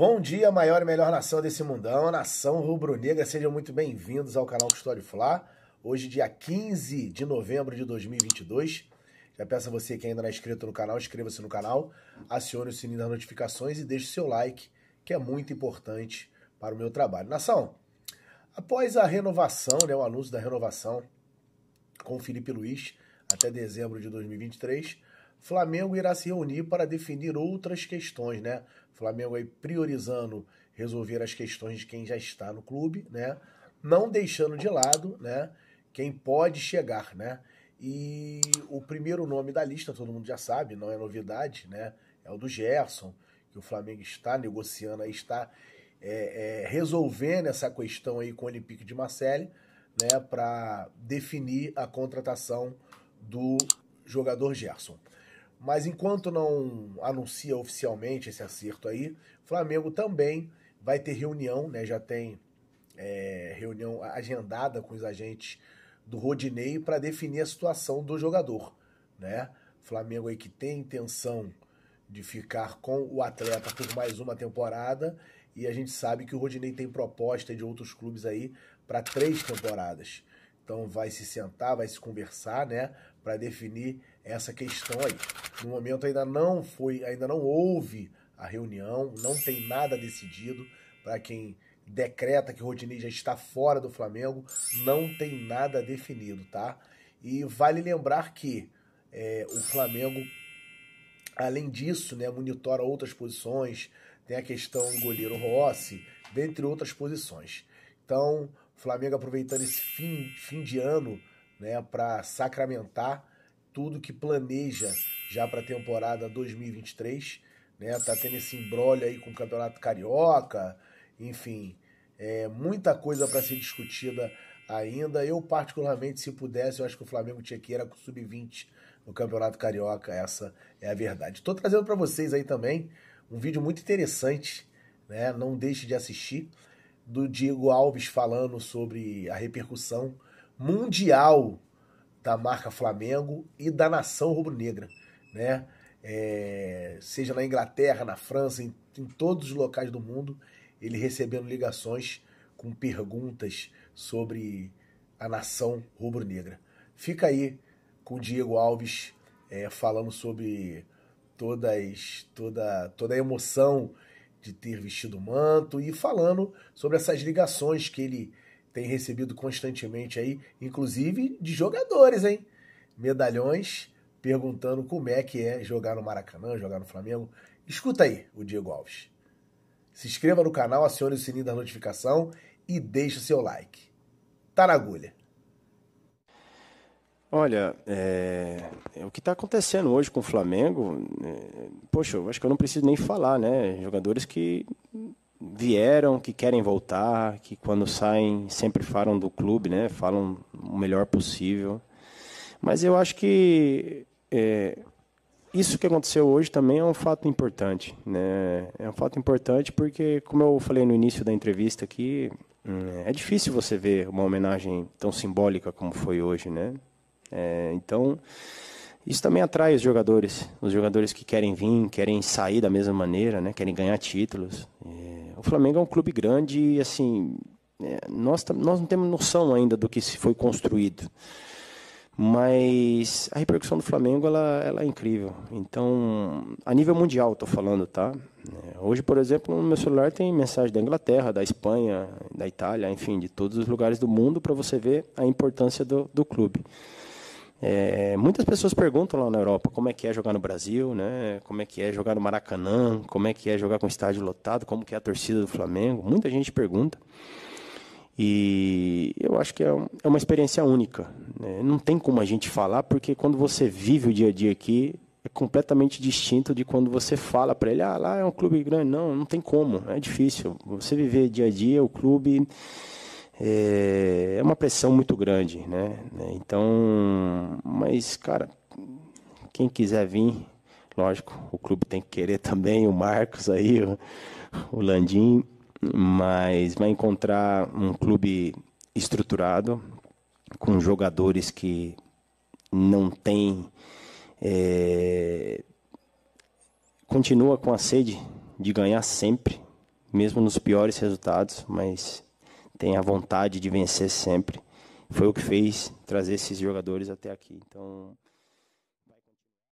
Bom dia, maior e melhor nação desse mundão, nação rubro-negra. Sejam muito bem-vindos ao canal Custódio Flá. Hoje, dia 15 de novembro de 2022. Já peço a você que ainda não é inscrito no canal, inscreva-se no canal, acione o sininho das notificações e deixe o seu like, que é muito importante para o meu trabalho. Nação, após a renovação, né, o anúncio da renovação com o Felipe Luiz até dezembro de 2023, Flamengo irá se reunir para definir outras questões, né? Flamengo aí priorizando resolver as questões de quem já está no clube, né? Não deixando de lado, né? Quem pode chegar, né? E o primeiro nome da lista, todo mundo já sabe, não é novidade, né? É o do Gerson, que o Flamengo está negociando aí, está é, é, resolvendo essa questão aí com o Olympique de Marseille, né? Para definir a contratação do jogador Gerson. Mas enquanto não anuncia oficialmente esse acerto aí, Flamengo também vai ter reunião, né? Já tem é, reunião agendada com os agentes do Rodinei para definir a situação do jogador, né? Flamengo aí que tem intenção de ficar com o atleta por mais uma temporada e a gente sabe que o Rodinei tem proposta de outros clubes aí para três temporadas. Então vai se sentar, vai se conversar, né? para definir essa questão aí. No momento ainda não foi, ainda não houve a reunião, não tem nada decidido para quem decreta que o Rodinei já está fora do Flamengo, não tem nada definido, tá? E vale lembrar que é, o Flamengo, além disso, né, monitora outras posições, tem a questão do goleiro Rossi, dentre outras posições. Então, Flamengo aproveitando esse fim, fim de ano né, para sacramentar tudo que planeja já para a temporada 2023, né? Tá tendo esse embrolho aí com o Campeonato Carioca, enfim, é muita coisa para ser discutida ainda. Eu particularmente, se pudesse, eu acho que o Flamengo tinha que ir com sub-20 no Campeonato Carioca, essa é a verdade. Estou trazendo para vocês aí também um vídeo muito interessante, né? Não deixe de assistir do Diego Alves falando sobre a repercussão mundial da marca Flamengo e da nação rubro-negra, né? É, seja na Inglaterra, na França, em, em todos os locais do mundo, ele recebendo ligações com perguntas sobre a nação rubro-negra. Fica aí com o Diego Alves é, falando sobre todas, toda, toda a emoção de ter vestido o manto e falando sobre essas ligações que ele tem recebido constantemente aí, inclusive de jogadores, hein? Medalhões perguntando como é que é jogar no Maracanã, jogar no Flamengo. Escuta aí o Diego Alves. Se inscreva no canal, acione o sininho da notificação e deixe o seu like. Tá na agulha. Olha, é, é o que está acontecendo hoje com o Flamengo, é, poxa, eu acho que eu não preciso nem falar, né? Jogadores que vieram, que querem voltar, que quando saem sempre falam do clube, né? Falam o melhor possível. Mas eu acho que é, isso que aconteceu hoje também é um fato importante, né? É um fato importante porque, como eu falei no início da entrevista aqui, hum, é difícil você ver uma homenagem tão simbólica como foi hoje, né? É, então isso também atrai os jogadores, os jogadores que querem vir, querem sair da mesma maneira, né? Querem ganhar títulos. O Flamengo é um clube grande e, assim, é, nós, nós não temos noção ainda do que se foi construído. Mas a repercussão do Flamengo ela, ela é incrível. Então, a nível mundial, estou falando, tá? É, hoje, por exemplo, no meu celular tem mensagem da Inglaterra, da Espanha, da Itália, enfim, de todos os lugares do mundo para você ver a importância do, do clube. É, muitas pessoas perguntam lá na Europa como é que é jogar no Brasil, né? como é que é jogar no Maracanã, como é que é jogar com o estádio lotado, como que é a torcida do Flamengo. Muita gente pergunta. E eu acho que é, é uma experiência única. Né? Não tem como a gente falar, porque quando você vive o dia a dia aqui, é completamente distinto de quando você fala para ele, ah, lá é um clube grande. Não, não tem como, é difícil. Você viver dia a dia, o clube é, é, uma pressão muito grande, né? né? Então, mas cara, quem quiser vir, lógico, o clube tem que querer também, o Marcos aí, o, Landim, mas vai encontrar um clube estruturado, com jogadores que não tem. É, continua com a sede de ganhar sempre, mesmo nos piores resultados, mas tem a vontade de vencer sempre. Foi o que fez trazer esses jogadores até aqui. Então,